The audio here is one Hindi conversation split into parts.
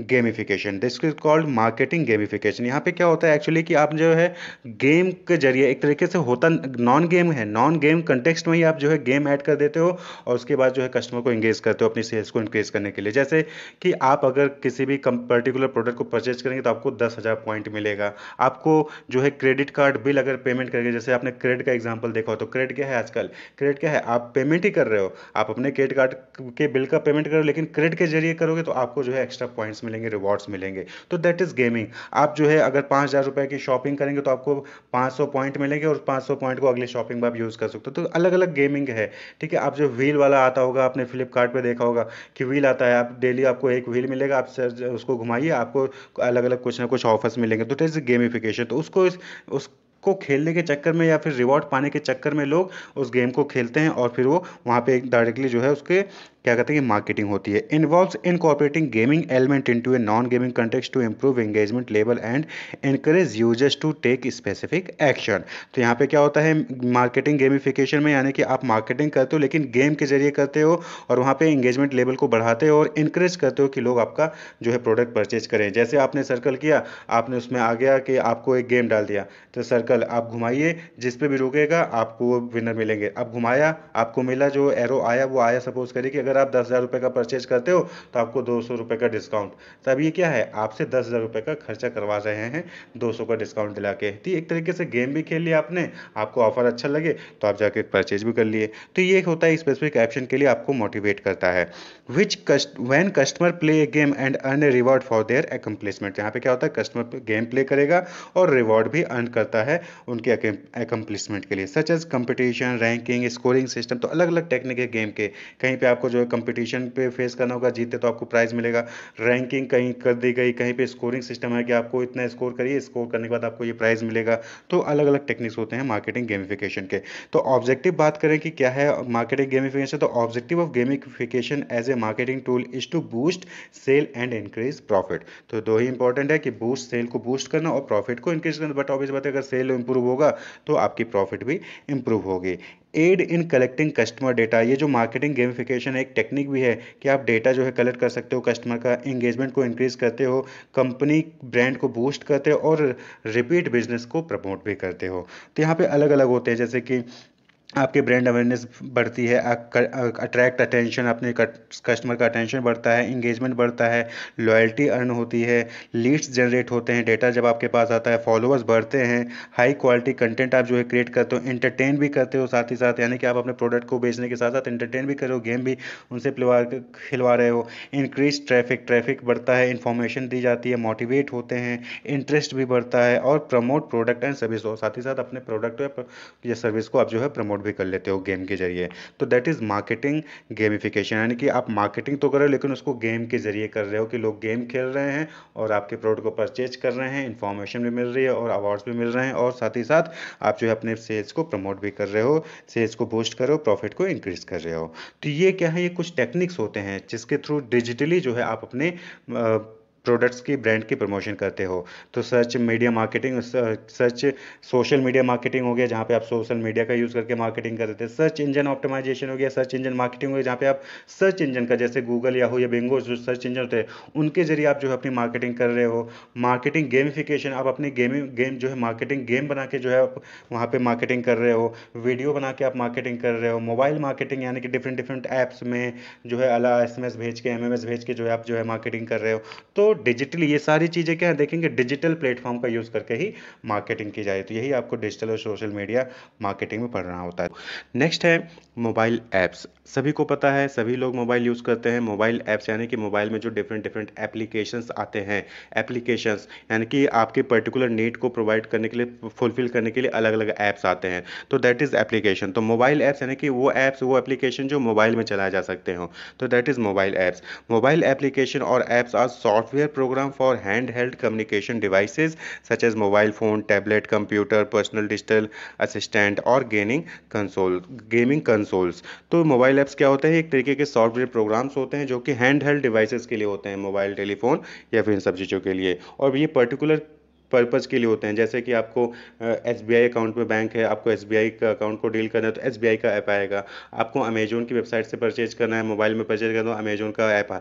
Gamification this is called marketing gamification यहाँ पे क्या होता है एक्चुअली कि आप जो है गेम के जरिए एक तरीके से होता नॉन गेम है नॉन गेम कंटेक्सट में ही आप जो है गेम ऐड कर देते हो और उसके बाद जो है कस्टमर को इंगेज करते हो अपनी सेल्स को इंक्रीज करने के लिए जैसे कि आप अगर किसी भी कम पर्टिकुलर प्रोडक्ट को परचेज करेंगे तो आपको दस हज़ार पॉइंट मिलेगा आपको जो है क्रेडिट कार्ड बिल अगर पेमेंट करेंगे जैसे आपने क्रेडिट का एग्जाम्पल देखा हो तो क्रेडिट क्या है आजकल क्रेडिट क्या है आप पेमेंट ही कर रहे हो आप अपने क्रेडिट कार्ड के बिल का पेमेंट करो लेकिन क्रेडिट के जरिए करोगे तो आपको जो है एक्स्ट्रा पॉइंट्स मिलेंगे रिवॉर्ड्स मिलेंगे तो दैट इज़ गेमिंग आप जो है अगर पाँच हज़ार रुपये की शॉपिंग करेंगे तो आपको पाँच सौ पॉइंट मिलेंगे और पाँच सौ पॉइंट को अगले शॉपिंग में आप यूज़ कर सकते हो तो अलग अलग गेमिंग है ठीक है आप जो व्हील वाला आता होगा आपने फ्लिपकार्ट देखा होगा कि व्हील आता है आप डेली आपको एक व्हील मिलेगा आप सर उसको घुमाइए आपको अलग अलग कुछ ना कुछ ऑफर्स मिलेंगे तो इट इज़ गेमिफिकेशन तो उसको उस को खेलने के चक्कर में या फिर रिवॉर्ड पाने के चक्कर में लोग उस गेम को खेलते हैं और फिर वो वहाँ पे डायरेक्टली जो है उसके क्या कहते हैं कि मार्केटिंग होती है involves incorporating gaming element into a non gaming context to improve engagement level and encourage users to take specific action तो यहाँ पे क्या होता है मार्केटिंग गेमिफिकेशन में यानी कि आप मार्केटिंग करते हो लेकिन गेम के जरिए करते हो और वहाँ पर इंगेजमेंट लेवल को बढ़ाते हो और इंकरेज करते हो कि लोग आपका जो है प्रोडक्ट परचेज करें जैसे आपने सर्कल किया आपने उसमें आ गया कि आपको एक गेम डाल दिया तो सर्कल आप घुमाइए जिस पर भी रुकेगा आपको विनर मिलेंगे अब घुमाया आपको मिला जो एरो आया वो आया सपोज करिए कि अगर अगर आप दस हज़ार रुपये का परचेज करते हो तो आपको दो सौ रुपये का डिस्काउंट तब तो ये क्या है आपसे दस हज़ार रुपये का खर्चा करवा रहे हैं दो सौ का डिस्काउंट दिला के तो एक तरीके से गेम भी खेल लिया आपने आपको ऑफर अच्छा लगे तो आप जाके परचेज भी कर लिए तो ये होता है स्पेसिफिक ऑप्शन के लिए आपको मोटिवेट करता है which cust when customer play a game and earn a reward for their accomplishment यहाँ पे क्या होता है कस्टमर गेम प्ले करेगा और रिवॉर्ड भी अर्न करता है उनके एकम्प्लिसमेंट के लिए such as competition ranking scoring system तो अलग अलग टेक्निक है गेम के कहीं पे आपको जो कंपटीशन पे फेस करना होगा जीते तो आपको प्राइज़ मिलेगा रैंकिंग कहीं कर दी गई कहीं पे स्कोरिंग सिस्टम है कि आपको इतना स्कोर करिए स्कोर करने के बाद आपको ये प्राइज़ मिलेगा तो अलग अलग टेक्निक्स होते हैं मार्केटिंग गेमिफिकेशन के तो ऑब्जेक्टिव बात करें कि क्या है मार्केटिंग गेमिफिकेशन तो objective of gamification as a marketing tool is to boost sale and increase profit तो दो ही इंपॉर्टेंट है कि बूस्ट सेल को बूस्ट करना और प्रॉफिट को इंक्रीज करना बट ऑब्वियस बात है अगर सेल इंप्रूव होगा तो आपकी प्रॉफिट भी इंप्रूव होगी aid in collecting customer data ये जो मार्केटिंग गेमिफिकेशन एक टेक्निक भी है कि आप डेटा जो है कलेक्ट कर सकते हो कस्टमर का एंगेजमेंट को इंक्रीज करते हो कंपनी ब्रांड को बूस्ट करते हो और रिपीट बिजनेस को प्रमोट भी करते हो तो यहाँ पे अलग अलग होते हैं जैसे कि आपके ब्रांड अवेयरनेस बढ़ती है अट्रैक्ट अटेंशन अपने कस्टमर का अटेंशन बढ़ता है इंगेजमेंट बढ़ता है लॉयल्टी अर्न होती है लीड्स जनरेट होते हैं डेटा जब आपके पास आता है फॉलोअर्स बढ़ते हैं हाई क्वालिटी कंटेंट आप जो है क्रिएट करते हो इंटरटेन भी करते हो साथ ही साथ यानी कि आप अपने प्रोडक्ट को बेचने के साथ साथ एंटरटेन भी कर रहे हो गेम भी उनसे खिलवा रहे हो इंक्रीज ट्रैफिक ट्रैफिक बढ़ता है इन्फॉर्मेशन दी जाती है मोटिवेट होते हैं इंटरेस्ट भी बढ़ता है और प्रमोट प्रोडक्ट एंड सर्विस हो साथ ही साथ अपने प्रोडक्ट या सर्विस को आप जो है प्रमोट प्रमोट भी कर लेते हो गेम के जरिए तो दैट इज़ मार्केटिंग गेमिफिकेशन यानी कि आप मार्केटिंग तो कर रहे हो लेकिन उसको गेम के जरिए कर रहे हो कि लोग गेम खेल रहे हैं और आपके प्रोडक्ट को परचेज कर रहे हैं इन्फॉर्मेशन भी मिल रही है और अवार्ड्स भी मिल रहे हैं और साथ ही साथ आप जो है अपने सेल्स को प्रमोट भी कर रहे हो सेल्स को बूस्ट कर रहे हो प्रॉफिट को इंक्रीज कर रहे हो तो ये क्या है ये कुछ टेक्निक्स होते हैं जिसके थ्रू डिजिटली जो है आप अपने आ, प्रोडक्ट्स की ब्रांड की प्रमोशन करते हो तो search media marketing search social media marketing हो गया जहाँ पे आप सोशल मीडिया का यूज़ करके मार्केटिंग कर देते हैं सर्च इंजन ऑप्टिमाइजेशन हो गया सर्च इंजन मार्केटिंग हो गया जहाँ पे आप सर्च इंजन का जैसे गूगल या हो या बेंगो जो सर्च इंजन होते हैं उनके जरिए आप जो है अपनी मार्केटिंग कर रहे हो मार्केटिंग गेमिफिकेशन आप अपनी गेमिंग गेम जो है मार्केटिंग गेम बना के जो है आप वहाँ पर मार्केटिंग कर रहे हो वीडियो बना के आप मार्केटिंग कर रहे हो मोबाइल मार्केटिंग यानी कि डिफरेंट डिफरेंट ऐप्स में जो है अला एस भेज के एम भेज के जो है आप जो है मार्केटिंग कर रहे हो तो डिजिटली ये सारी चीज़ें क्या है देखेंगे डिजिटल प्लेटफॉर्म का यूज़ करके ही मार्केटिंग की जाए तो यही आपको डिजिटल और सोशल मीडिया मार्केटिंग में पढ़ना होता है नेक्स्ट है मोबाइल ऐप्स सभी को पता है सभी लोग मोबाइल यूज़ करते हैं मोबाइल ऐप्स यानी कि मोबाइल में जो डिफरेंट डिफरेंट एप्लीकेशंस आते हैं एप्लीकेशंस यानी कि आपके पर्टिकुलर नीड को प्रोवाइड करने के लिए फुलफिल करने के लिए अलग अलग ऐप्स आते हैं तो दैट इज़ एप्लीकेशन तो मोबाइल ऐप्स यानी कि वो ऐप्स वो एप्लीकेशन जो मोबाइल में चलाए जा सकते हो तो that is mobile apps mobile application और apps are software software program for hand held communication devices such as mobile phone tablet computer personal digital assistant और गेमिंग कंसोल गेमिंग कंसोल्स तो मोबाइल ऐप्स क्या होते हैं एक तरीके के सॉफ्टवेयर प्रोग्राम्स होते हैं जो कि हैंड हेल्ड डिवाइसेज के लिए होते हैं मोबाइल टेलीफोन या फिर इन सब चीज़ों के लिए और ये पर्टिकुलर पर्पज़ के लिए होते हैं जैसे कि आपको एस बी आई अकाउंट में बैंक है आपको एस बी आई का अकाउंट को डील करना है तो एस बी आई का ऐप आएगा आपको अमेजोन की वेबसाइट से परचेज करना है मोबाइल में परचेज करना हो तो अमेजोन का ऐप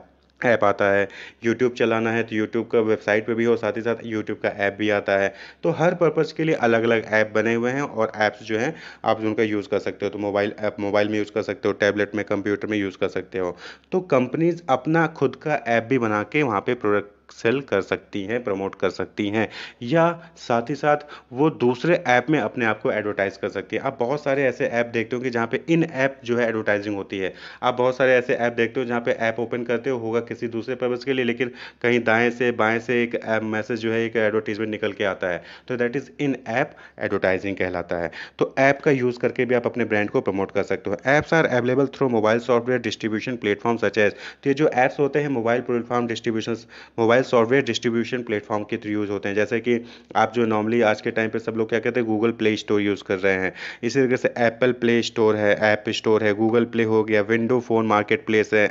ऐप आता है यूट्यूब चलाना है तो यूट्यूब का वेबसाइट पे भी हो साथ ही साथ यूट्यूब का ऐप भी आता है तो हर पर्पज़ के लिए अलग अलग ऐप बने हुए हैं और ऐप्स जो हैं आप उनका यूज़ कर सकते हो तो मोबाइल ऐप मोबाइल में यूज़ कर सकते हो टैबलेट में कंप्यूटर में यूज़ कर सकते हो तो कंपनीज़ अपना खुद का ऐप भी बना के वहाँ पर प्रोडक्ट सेल कर सकती हैं प्रमोट कर सकती हैं या साथ ही साथ वो दूसरे ऐप में अपने आप को एडवर्टाइज़ कर सकती है आप बहुत सारे ऐसे ऐप देखते हो कि जहाँ पे इन ऐप जो है एडवर्टाइजिंग होती है आप बहुत सारे ऐसे ऐप देखते हो जहाँ पे ऐप ओपन करते हो होगा किसी दूसरे पर्पज़ के लिए लेकिन कहीं दाएँ से बाएँ से एक मैसेज जो है एक एडवर्टीजमेंट निकल के आता है तो that is in app advertising कहलाता है तो ऐप का यूज़ करके भी आप अपने ब्रांड को प्रमोट कर सकते हो apps are available through mobile software distribution platform such as तो ये जो ऐप्स होते हैं mobile platform distribution mobile mobile software distribution platform के थ्रू यूज़ होते हैं जैसे कि आप जो नॉर्मली आज के टाइम पर सब लोग क्या कहते हैं गूगल प्ले स्टोर यूज़ कर रहे हैं इसी तरीके से एप्पल प्ले स्टोर है ऐप स्टोर है गूगल प्ले हो गया विंडो फ़ोन मार्केट प्लेस है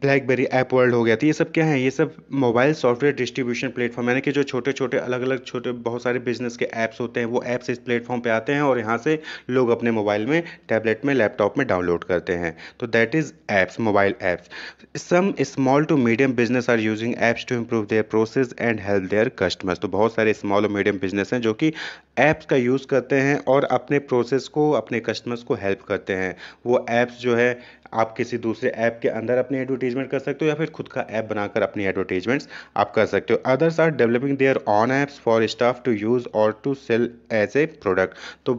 ब्लैकबेरी ऐप वर्ल्ड हो गया था तो ये सब क्या है ये सब मोबाइल सॉफ्टवेयर डिस्ट्रीब्यूशन प्लेटफॉर्म यानी कि जो छोटे छोटे अलग अलग छोटे बहुत सारे बिजनेस के ऐप्स होते हैं वो ऐप्स इस प्लेटफॉर्म पे आते हैं और यहाँ से लोग अपने मोबाइल में टैबलेट में लैपटॉप में डाउनलोड करते हैं तो that is apps mobile apps some small to medium business are using apps to improve their process and help their customers तो बहुत सारे स्मॉल और मीडियम बिजनेस हैं जो कि ऐप्स का यूज़ करते हैं और अपने प्रोसेस को अपने कस्टमर्स को हेल्प करते हैं वो ऐप्स जो है आप किसी दूसरे ऐप के अंदर अपनी एडवर्टीजमेंट कर सकते हो या फिर खुद का ऐप बनाकर अपनी एडवर्टीजमेंट्स आप कर सकते हो others are developing their on apps for staff to use और to sell as a product तो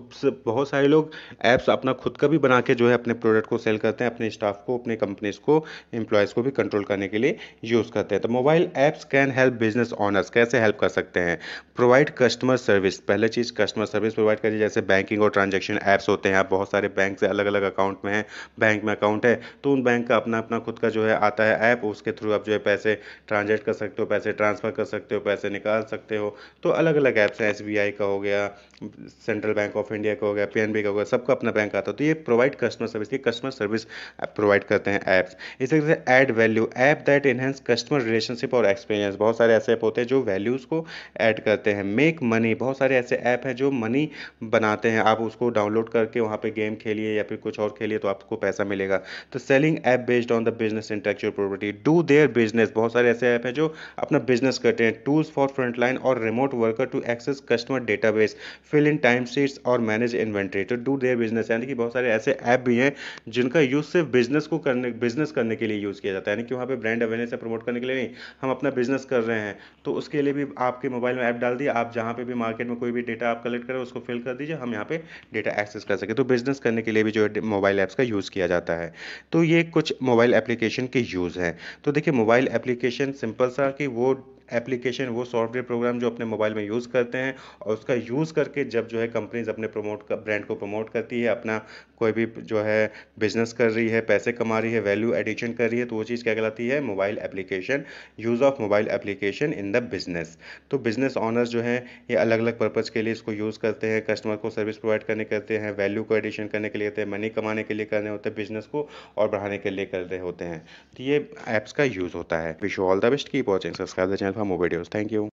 बहुत सारे लोग ऐप्स अपना खुद का भी बना के जो है अपने प्रोडक्ट को सेल करते हैं अपने स्टाफ को अपने कंपनीज को एम्प्लॉयज़ को भी कंट्रोल करने के लिए यूज़ करते हैं तो mobile apps can help business owners कैसे हेल्प कर सकते हैं प्रोवाइड कस्टमर सर्विस पहले चीज़ चीज़ कस्टमर सर्विस प्रोवाइड करिए जैसे बैंकिंग और ट्रांजेक्शन ऐप्स होते हैं आप बहुत सारे बैंक से अलग अलग अकाउंट में हैं बैंक में अकाउंट है तो उन बैंक का अपना अपना खुद का जो है आता है ऐप उसके थ्रू आप जो है पैसे ट्रांजेक्ट कर सकते हो पैसे ट्रांसफ़र कर सकते हो पैसे निकाल सकते हो तो अलग अलग ऐप्स हैं एस का हो गया सेंट्रल बैंक ऑफ इंडिया का हो गया पी का हो गया सबका अपना बैंक आता है तो ये प्रोवाइड कस्टमर सर्विस ये कस्टमर सर्विस प्रोवाइड करते हैं ऐप्स इस तरीके से add value app that enhance customer relationship और एक्सपीरियंस बहुत सारे ऐसे ऐप होते हैं जो वैल्यूज़ को ऐड करते हैं मेक मनी बहुत सारे ऐसे ऐप ऐप है जो मनी बनाते हैं आप उसको डाउनलोड करके वहाँ पे गेम खेलिए या फिर कुछ और खेलिए तो आपको पैसा मिलेगा तो selling app based on the business intellectual property do their business बहुत सारे ऐसे ऐप हैं जो अपना बिजनेस करते हैं टूल्स फॉर फ्रंटलाइन और remote worker to access customer database fill in time sheets और मैनेज इन्वेंट्री तो डू देयर बिजनेस यानी कि बहुत सारे ऐसे ऐप भी हैं जिनका यूज़ सिर्फ बिजनेस को करने बिजनेस करने के लिए यूज़ किया जाता है यानी कि वहाँ पर ब्रांड अवेयरनेस है प्रमोट करने के लिए नहीं हम अपना बिजनेस कर रहे हैं तो उसके लिए भी आपके मोबाइल में ऐप डाल दिए आप जहाँ पे भी मार्केट में कोई भी डेटा डेटा आप कलेक्ट करें उसको फिल कर दीजिए हम यहाँ पे डेटा एक्सेस कर सकें तो बिजनेस करने के लिए भी जो है मोबाइल ऐप्स का यूज़ किया जाता है तो ये कुछ मोबाइल एप्लीकेशन के यूज़ हैं तो देखिए मोबाइल एप्लीकेशन सिंपल सा कि वो एप्लीकेशन वो सॉफ्टवेयर प्रोग्राम जो अपने मोबाइल में यूज़ करते हैं और उसका यूज़ करके जब जो है कंपनीज अपने प्रमोट ब्रांड को प्रमोट करती है अपना कोई भी जो है बिजनेस कर रही है पैसे कमा रही है वैल्यू एडिशन कर रही है तो वो चीज़ क्या कहलाती है mobile application use of mobile application in the business तो बिज़नेस ऑनर्स जो है ये अलग अलग पर्पज़ के लिए इसको यूज़ करते हैं कस्टमर को सर्विस प्रोवाइड करने करते हैं वैल्यू को एडिशन करने के लिए होते हैं मनी कमाने के लिए करने होते हैं बिज़नेस को और बढ़ाने के लिए कर रहे होते हैं तो ये ऐप्स का यूज़ होता है विश ऑल द बेस्ट की पॉचिंग subscribe the channel more videos. Thank you.